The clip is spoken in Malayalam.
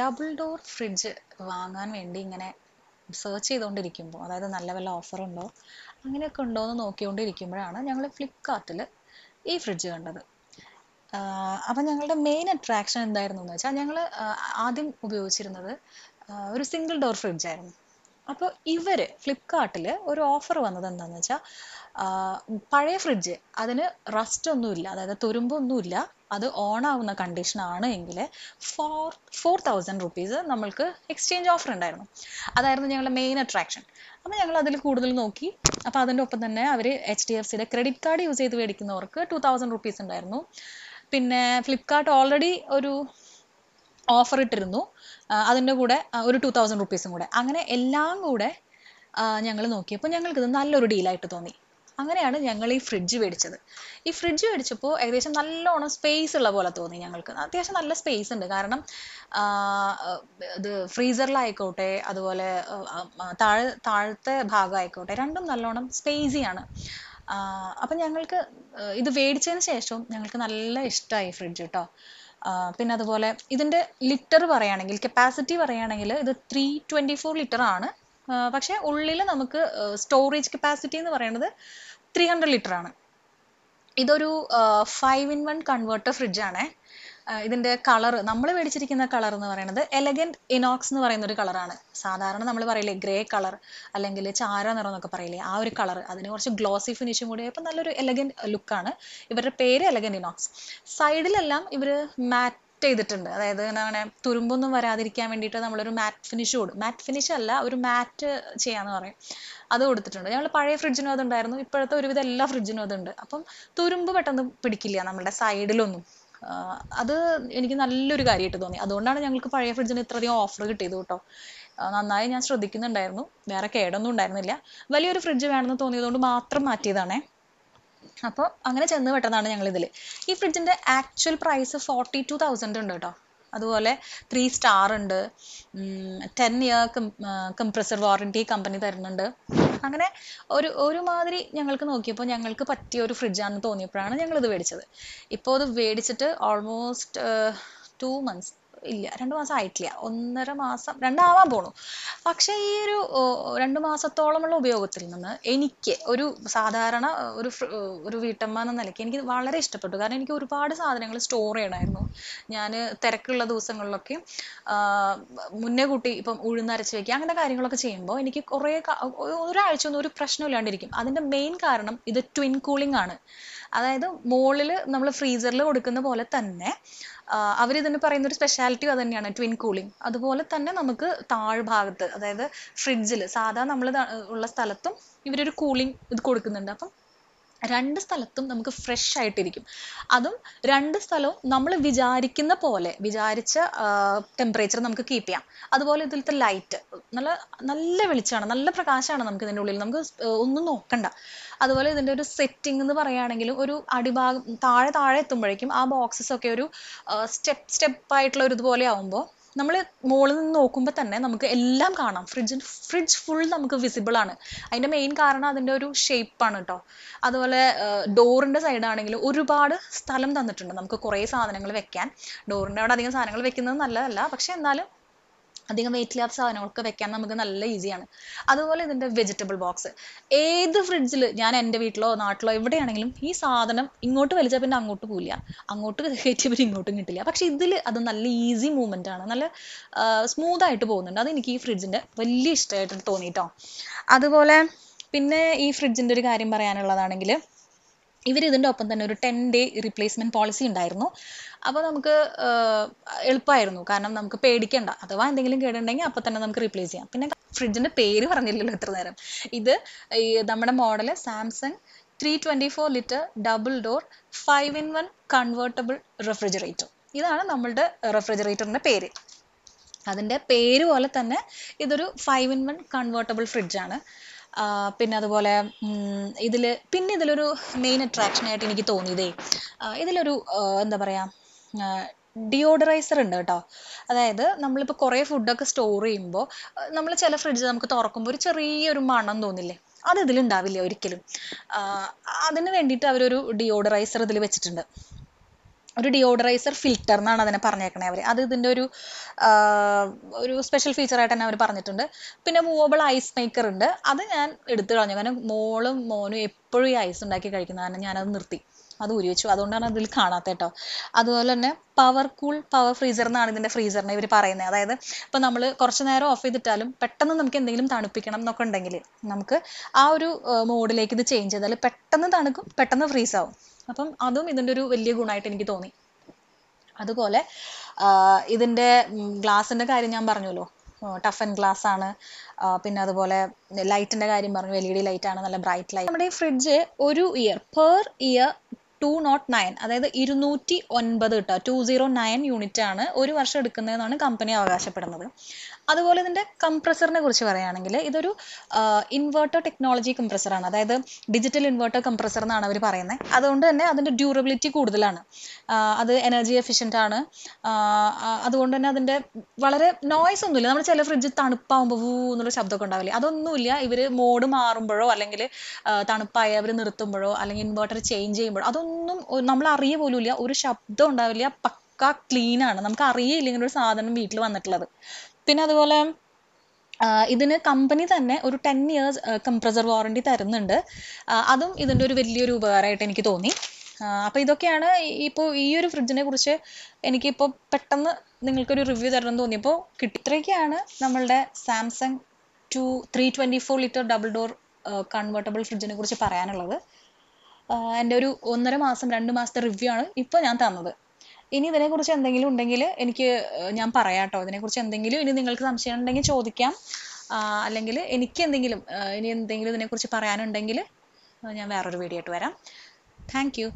ഡബിൾ ഡോർ ഫ്രിഡ്ജ് വാങ്ങാൻ വേണ്ടി ഇങ്ങനെ സെർച്ച് ചെയ്തുകൊണ്ടിരിക്കുമ്പോൾ അതായത് നല്ല വല്ല ഓഫറുണ്ടോ അങ്ങനെയൊക്കെ ഉണ്ടോ എന്ന് നോക്കിക്കൊണ്ടിരിക്കുമ്പോഴാണ് ഞങ്ങൾ ഫ്ലിപ്കാർട്ടിൽ ഈ ഫ്രിഡ്ജ് കണ്ടത് അപ്പം ഞങ്ങളുടെ മെയിൻ അട്രാക്ഷൻ എന്തായിരുന്നു എന്ന് വെച്ചാൽ ഞങ്ങൾ ആദ്യം ഉപയോഗിച്ചിരുന്നത് ഒരു സിംഗിൾ ഡോർ ഫ്രിഡ്ജായിരുന്നു അപ്പോൾ ഇവർ ഫ്ലിപ്കാർട്ടിൽ ഒരു ഓഫർ വന്നത് എന്താണെന്ന് വെച്ചാൽ പഴയ ഫ്രിഡ്ജ് അതിന് റസ്റ്റ് ഒന്നുമില്ല അതായത് തുരുമ്പൊന്നുമില്ല അത് ഓൺ ആവുന്ന കണ്ടീഷൻ ആണ് എങ്കിൽ ഫോർ ഫോർ തൗസൻഡ് റുപ്പീസ് നമ്മൾക്ക് എക്സ്ചേഞ്ച് ഓഫർ ഉണ്ടായിരുന്നു അതായിരുന്നു ഞങ്ങളുടെ മെയിൻ അട്രാക്ഷൻ അപ്പോൾ ഞങ്ങൾ അതിൽ കൂടുതൽ നോക്കി അപ്പോൾ അതിൻ്റെ ഒപ്പം തന്നെ അവർ എച്ച് ഡി എഫ് സിയുടെ ക്രെഡിറ്റ് കാർഡ് യൂസ് ചെയ്ത് മേടിക്കുന്നവർക്ക് ടു തൗസൻഡ് റുപ്പീസ് ഉണ്ടായിരുന്നു പിന്നെ ഫ്ലിപ്കാർട്ട് ഓൾറെഡി ഒരു ഓഫർ ഇട്ടിരുന്നു അതിൻ്റെ കൂടെ ഒരു ടു തൗസൻഡ് റുപ്പീസും കൂടെ അങ്ങനെ എല്ലാം കൂടെ ഞങ്ങൾ നോക്കിയപ്പോൾ ഞങ്ങൾക്കിത് നല്ലൊരു ഡീലായിട്ട് തോന്നി അങ്ങനെയാണ് ഞങ്ങൾ ഈ ഫ്രിഡ്ജ് മേടിച്ചത് ഈ ഫ്രിഡ്ജ് മേടിച്ചപ്പോൾ ഏകദേശം നല്ലോണം സ്പേസ് ഉള്ള പോലെ തോന്നി ഞങ്ങൾക്ക് അത്യാവശ്യം നല്ല സ്പേസ് ഉണ്ട് കാരണം ഇത് ഫ്രീസറിലായിക്കോട്ടെ അതുപോലെ താഴെ താഴത്തെ ഭാഗമായിക്കോട്ടെ രണ്ടും നല്ലോണം സ്പേസിയാണ് അപ്പം ഞങ്ങൾക്ക് ഇത് മേടിച്ചതിന് ശേഷവും ഞങ്ങൾക്ക് നല്ല ഇഷ്ടമായി ഫ്രിഡ്ജ് കേട്ടോ പിന്നെ അതുപോലെ ഇതിൻ്റെ ലിറ്റർ പറയുകയാണെങ്കിൽ കപ്പാസിറ്റി പറയുകയാണെങ്കിൽ ഇത് ത്രീ ട്വൻറ്റി ഫോർ ലിറ്റർ ആണ് പക്ഷേ ഉള്ളിൽ നമുക്ക് സ്റ്റോറേജ് കപ്പാസിറ്റി എന്ന് പറയുന്നത് ത്രീ ഹൺഡ്രഡ് ലിറ്റർ ആണ് ഇതൊരു ഫൈവ് ഇൻ വൺ കൺവേർട്ടർ ആണ് ഇതിൻ്റെ കളർ നമ്മൾ മേടിച്ചിരിക്കുന്ന കളർ എന്ന് പറയുന്നത് എലഗൻറ്റ് ഇനോക്സ് എന്ന് പറയുന്ന ഒരു കളറാണ് സാധാരണ നമ്മൾ പറയില്ലേ ഗ്രേ കളർ അല്ലെങ്കിൽ ചാര നിറം എന്നൊക്കെ പറയില്ലേ ആ ഒരു കളർ അതിന് കുറച്ച് ഗ്ലോസി ഫിനിഷും കൂടി ആയപ്പോൾ നല്ലൊരു എലഗൻറ്റ് ലുക്കാണ് ഇവരുടെ പേര് എലഗൻറ്റ് ഇനോക്സ് സൈഡിലെല്ലാം ഇവർ മാറ്റ് സെറ്റ് ചെയ്തിട്ടുണ്ട് അതായത് അങ്ങനെ തുരുമ്പൊന്നും വരാതിരിക്കാൻ വേണ്ടിയിട്ട് നമ്മളൊരു മാറ്റ് ഫിനിഷ് കൊടുക്കും മാറ്റ് ഫിനിഷ് അല്ല ഒരു മാറ്റ് ചെയ്യാന്ന് പറയും അത് കൊടുത്തിട്ടുണ്ട് ഞങ്ങൾ പഴയ ഫ്രിഡ്ജിനും അതുണ്ടായിരുന്നു ഇപ്പോഴത്തെ ഒരുവിധം എല്ലാ ഫ്രിഡ്ജിനും അതുണ്ട് അപ്പം തുരുമ്പ് പെട്ടെന്ന് പിടിക്കില്ല നമ്മുടെ സൈഡിലൊന്നും അത് എനിക്ക് നല്ലൊരു കാര്യമായിട്ട് തോന്നി അതുകൊണ്ടാണ് ഞങ്ങൾക്ക് പഴയ ഫ്രിഡ്ജിന് ഇത്രയധികം ഓഫർ കിട്ടിയത് കേട്ടോ നന്നായി ഞാൻ ശ്രദ്ധിക്കുന്നുണ്ടായിരുന്നു വേറെ കേടൊന്നും ഉണ്ടായിരുന്നില്ല വലിയൊരു ഫ്രിഡ്ജ് വേണമെന്ന് തോന്നിയതുകൊണ്ട് മാത്രം മാറ്റിയതാണേ അപ്പോൾ അങ്ങനെ ചെന്ന് ഞങ്ങൾ ഇതിൽ ഈ ഫ്രിഡ്ജിൻ്റെ actual price forty two thousand ഉണ്ട് കേട്ടോ അതുപോലെ ത്രീ സ്റ്റാർ ഉണ്ട് ten year compressor warranty company തരുന്നുണ്ട് അങ്ങനെ ഒരു ഒരുമാതിരി ഞങ്ങൾക്ക് നോക്കിയപ്പോൾ ഞങ്ങൾക്ക് പറ്റിയ ഒരു ഫ്രിഡ്ജാണെന്ന് തോന്നിയപ്പോഴാണ് ഇത് മേടിച്ചത് ഇപ്പോൾ ഇത് മേടിച്ചിട്ട് ഓൾമോസ്റ്റ് ടു മന്ത്സ് ഇല്ല രണ്ട് മാസം ആയിട്ടില്ല ഒന്നര മാസം രണ്ടാവാൻ പോണു പക്ഷേ ഈ ഒരു രണ്ട് മാസത്തോളമുള്ള ഉപയോഗത്തിൽ നിന്ന് എനിക്ക് ഒരു സാധാരണ ഒരു ഒരു വീട്ടമ്മ എന്ന നിലയ്ക്ക് എനിക്ക് വളരെ ഇഷ്ടപ്പെട്ടു കാരണം എനിക്ക് ഒരുപാട് സാധനങ്ങൾ സ്റ്റോർ ചെയ്യണമായിരുന്നു ഞാൻ തിരക്കുള്ള ദിവസങ്ങളിലൊക്കെ മുന്നേ കൂട്ടി ഇപ്പം ഉഴുന്നരച്ച് വെക്കുക അങ്ങനെ കാര്യങ്ങളൊക്കെ ചെയ്യുമ്പോൾ എനിക്ക് കുറേ ഒരാഴ്ച ഒന്നും ഒരു പ്രശ്നമില്ലാണ്ടിരിക്കും അതിൻ്റെ മെയിൻ കാരണം ഇത് ട്വിൻ കൂളിംഗ് ആണ് അതായത് മുകളിൽ നമ്മൾ ഫ്രീസറിൽ കൊടുക്കുന്ന പോലെ തന്നെ അവരിതിന് പറയുന്ന ഒരു സ്പെഷ്യാലിറ്റി അത് തന്നെയാണ് ട്വിൻ കൂളിംഗ് അതുപോലെ തന്നെ നമുക്ക് താഴ്ഭാഗത്ത് അതായത് ഫ്രിഡ്ജിൽ സാധാ നമ്മൾ ഉള്ള സ്ഥലത്തും ഇവരൊരു കൂളിംഗ് ഇത് കൊടുക്കുന്നുണ്ട് അപ്പം രണ്ട് സ്ഥലത്തും നമുക്ക് ഫ്രഷ് ആയിട്ടിരിക്കും അതും രണ്ട് സ്ഥലവും നമ്മൾ വിചാരിക്കുന്ന പോലെ വിചാരിച്ച ടെമ്പറേച്ചർ നമുക്ക് കീപ്പ് ചെയ്യാം അതുപോലെ ഇതിലത്തെ ലൈറ്റ് നല്ല നല്ല വെളിച്ചമാണ് നല്ല പ്രകാശമാണ് നമുക്ക് ഇതിൻ്റെ ഉള്ളിൽ നമുക്ക് ഒന്നും നോക്കണ്ട അതുപോലെ ഇതിൻ്റെ ഒരു സെറ്റിംഗ് എന്ന് പറയുകയാണെങ്കിലും ഒരു അടിഭാഗം താഴെ താഴെ എത്തുമ്പോഴേക്കും ആ ബോക്സസ് ഒക്കെ ഒരു സ്റ്റെപ്പ് സ്റ്റെപ്പ് ആയിട്ടുള്ള ഒരു ഇതുപോലെ ആവുമ്പോൾ നമ്മൾ മുകളിൽ നിന്ന് നോക്കുമ്പോൾ തന്നെ നമുക്ക് എല്ലാം കാണാം ഫ്രിഡ്ജ് ഫ്രിഡ്ജ് ഫുൾ നമുക്ക് വിസിബിൾ ആണ് അതിൻ്റെ മെയിൻ കാരണം അതിൻ്റെ ഒരു ഷേപ്പാണ് കേട്ടോ അതുപോലെ ഡോറിൻ്റെ സൈഡാണെങ്കിൽ ഒരുപാട് സ്ഥലം തന്നിട്ടുണ്ട് നമുക്ക് കുറേ സാധനങ്ങൾ വെക്കാൻ ഡോറിൻ്റെ അവിടെ അധികം സാധനങ്ങൾ വെക്കുന്നത് നല്ലതല്ല പക്ഷേ എന്നാലും അധികം വെയിറ്റ് ഇല്ലാത്ത സാധനങ്ങളൊക്കെ വെക്കാൻ നമുക്ക് നല്ല ഈസിയാണ് അതുപോലെ ഇതിൻ്റെ വെജിറ്റബിൾ ബോക്സ് ഏത് ഫ്രിഡ്ജിൽ ഞാൻ എൻ്റെ വീട്ടിലോ നാട്ടിലോ എവിടെയാണെങ്കിലും ഈ സാധനം ഇങ്ങോട്ട് വലിച്ചാൽ പിന്നെ അങ്ങോട്ട് പോവില്ല അങ്ങോട്ട് കയറ്റിയ പിന്നെ ഇങ്ങോട്ടും കിട്ടില്ല പക്ഷെ ഇതിൽ അത് നല്ല ഈസി മൂവ്മെൻ്റ് ആണ് നല്ല സ്മൂത്ത് ആയിട്ട് പോകുന്നുണ്ട് എനിക്ക് ഈ ഫ്രിഡ്ജിൻ്റെ വലിയ ഇഷ്ടമായിട്ട് തോന്നിയിട്ടോ അതുപോലെ പിന്നെ ഈ ഫ്രിഡ്ജിൻ്റെ ഒരു കാര്യം പറയാനുള്ളതാണെങ്കിൽ ഇവർ ഇതിൻ്റെ ഒപ്പം തന്നെ ഒരു ടെൻ ഡേ റീപ്ലേസ്മെൻറ്റ് പോളിസി ഉണ്ടായിരുന്നു അപ്പോൾ നമുക്ക് എളുപ്പമായിരുന്നു കാരണം നമുക്ക് പേടിക്കണ്ട അഥവാ എന്തെങ്കിലും കേടുണ്ടെങ്കിൽ അപ്പോൾ തന്നെ നമുക്ക് റീപ്ലേസ് ചെയ്യാം പിന്നെ ഫ്രിഡ്ജിൻ്റെ പേര് പറഞ്ഞില്ലല്ലോ എത്ര നേരം ഇത് ഈ നമ്മുടെ model Samsung three twenty four litre double door five in one convertible refrigerator ഇതാണ് നമ്മളുടെ റെഫ്രിജറേറ്ററിൻ്റെ പേര് അതിൻ്റെ പേര് പോലെ തന്നെ ഇതൊരു ഫൈവ് ഇൻ വൺ കൺവേർട്ടബിൾ ഫ്രിഡ്ജാണ് പിന്നെ അതുപോലെ ഇതിൽ പിന്നെ ഇതിലൊരു മെയിൻ അട്രാക്ഷൻ ആയിട്ട് എനിക്ക് തോന്നിയതേ ഇതിലൊരു എന്താ പറയുക ഡിയോഡറൈസർ ഉണ്ട് കേട്ടോ അതായത് നമ്മളിപ്പോൾ കുറേ ഫുഡൊക്കെ സ്റ്റോർ ചെയ്യുമ്പോൾ നമ്മൾ ചില ഫ്രിഡ്ജ് നമുക്ക് തുറക്കുമ്പോൾ ഒരു ചെറിയൊരു മണം തോന്നില്ലേ അത് ഇതിലുണ്ടാവില്ല ഒരിക്കലും അതിന് വേണ്ടിയിട്ട് അവരൊരു ഡിയോഡറൈസർ ഇതിൽ വെച്ചിട്ടുണ്ട് ഒരു ഡിയോഡറൈസർ ഫിൽറ്റർ എന്നാണ് അതിനെ പറഞ്ഞേക്കണേ അവർ അത് ഇതിൻ്റെ ഒരു ഒരു സ്പെഷ്യൽ ഫീച്ചറായിട്ട് തന്നെ അവർ പറഞ്ഞിട്ടുണ്ട് പിന്നെ മൂവബിൾ ഐസ് മേക്കർ ഉണ്ട് അത് ഞാൻ എടുത്തു കളഞ്ഞു കാരണം മോളും മോനും എപ്പോഴും ഈ ഐസ് ഉണ്ടാക്കി ഞാൻ ഞാനത് നിർത്തി അത് ഊരി വെച്ചു അതുകൊണ്ടാണ് അതിൽ കാണാത്ത കേട്ടോ അതുപോലെ തന്നെ പവർ കൂൾ പവർ ഫ്രീസർ എന്നാണ് ഇതിൻ്റെ ഫ്രീസറിനെ ഇവർ പറയുന്നത് അതായത് ഇപ്പോൾ നമ്മൾ കുറച്ച് നേരം ഓഫ് ചെയ്തിട്ടാലും പെട്ടെന്ന് നമുക്ക് എന്തെങ്കിലും തണുപ്പിക്കണം എന്നൊക്കെ ഉണ്ടെങ്കിൽ നമുക്ക് ആ ഒരു മോഡിലേക്ക് ഇത് ചേഞ്ച് ചെയ്താൽ പെട്ടെന്ന് തണുക്കും പെട്ടെന്ന് ഫ്രീസ് ആവും അപ്പം അതും ഇതിൻ്റെ ഒരു വലിയ ഗുണമായിട്ട് എനിക്ക് തോന്നി അതുപോലെ ഇതിൻ്റെ ഗ്ലാസിൻ്റെ കാര്യം ഞാൻ പറഞ്ഞല്ലോ ടഫ് ആൻഡ് ഗ്ലാസ് ആണ് പിന്നെ അതുപോലെ ലൈറ്റിൻ്റെ കാര്യം പറഞ്ഞു എൽ ഇ ഡി ലൈറ്റ് ആണ് നല്ല ബ്രൈറ്റ് ലൈറ്റ് നമ്മുടെ ഈ ഫ്രിഡ്ജ് ഒരു year per year two nought nine അതായത് ഇരുന്നൂറ്റി ഒൻപത് കിട്ടുക ടു സീറോ നയൻ യൂണിറ്റ് ആണ് ഒരു വർഷം എടുക്കുന്നതെന്നാണ് കമ്പനി അവകാശപ്പെടുന്നത് അതുപോലെ ഇതിന്റെ കംപ്രസറിനെ കുറിച്ച് പറയുകയാണെങ്കിൽ ഇതൊരു ഇൻവേർട്ടർ ടെക്നോളജി കംപ്രസറാണ് അതായത് ഡിജിറ്റൽ ഇൻവേർട്ടർ കംപ്രസർ എന്നാണ് അവർ പറയുന്നത് അതുകൊണ്ട് തന്നെ അതിന്റെ ഡ്യൂറബിലിറ്റി കൂടുതലാണ് അത് എനർജി എഫിഷ്യൻ്റ് ആണ് അതുകൊണ്ട് തന്നെ അതിന്റെ വളരെ നോയ്സ് ഒന്നുമില്ല നമ്മൾ ചില ഫ്രിഡ്ജ് തണുപ്പാകുമ്പോൾ വൂ എന്നുള്ള ശബ്ദമൊക്കെ ഉണ്ടാവില്ല അതൊന്നുമില്ല ഇവർ മോഡ് മാറുമ്പോഴോ അല്ലെങ്കിൽ തണുപ്പായ അവർ നിർത്തുമ്പോഴോ അല്ലെങ്കിൽ ഇൻവേർട്ടർ ചേഞ്ച് ചെയ്യുമ്പോഴോ അതൊന്നും നമ്മൾ അറിയ ഇല്ല ഒരു ശബ്ദം ഉണ്ടാവില്ല പക്ക ക്ലീൻ ആണ് നമുക്ക് അറിയില്ല ഇങ്ങനെ ഒരു സാധനം വീട്ടിൽ വന്നിട്ടുള്ളത് പിന്നെ അതുപോലെ ഇതിന് കമ്പനി തന്നെ ഒരു ടെൻ ഇയേഴ്സ് കംപ്രസർ വാറണ്ടി തരുന്നുണ്ട് അതും ഇതിൻ്റെ ഒരു വലിയൊരു ഉപകാരമായിട്ട് എനിക്ക് തോന്നി അപ്പോൾ ഇതൊക്കെയാണ് ഇപ്പോൾ ഈ ഒരു ഫ്രിഡ്ജിനെ കുറിച്ച് എനിക്കിപ്പോൾ പെട്ടെന്ന് നിങ്ങൾക്കൊരു റിവ്യൂ തരണം എന്ന് തോന്നിയപ്പോൾ കിട്ടി ഇത്രയൊക്കെയാണ് നമ്മളുടെ Samsung two three twenty four litre double door convertible ഫ്രിഡ്ജിനെ കുറിച്ച് പറയാനുള്ളത് എൻ്റെ ഒരു ഒന്നര മാസം രണ്ട് മാസത്തെ റിവ്യൂ ആണ് ഇപ്പോൾ ഞാൻ തന്നത് ഇനി ഇതിനെക്കുറിച്ച് എന്തെങ്കിലും ഉണ്ടെങ്കിൽ എനിക്ക് ഞാൻ പറയാട്ടോ ഇതിനെക്കുറിച്ച് എന്തെങ്കിലും ഇനി നിങ്ങൾക്ക് സംശയം ഉണ്ടെങ്കിൽ ചോദിക്കാം അല്ലെങ്കിൽ എനിക്ക് എന്തെങ്കിലും ഇനി എന്തെങ്കിലും ഇതിനെക്കുറിച്ച് പറയാനുണ്ടെങ്കിൽ ഞാൻ വേറൊരു വീഡിയോ ആയിട്ട് വരാം താങ്ക് യു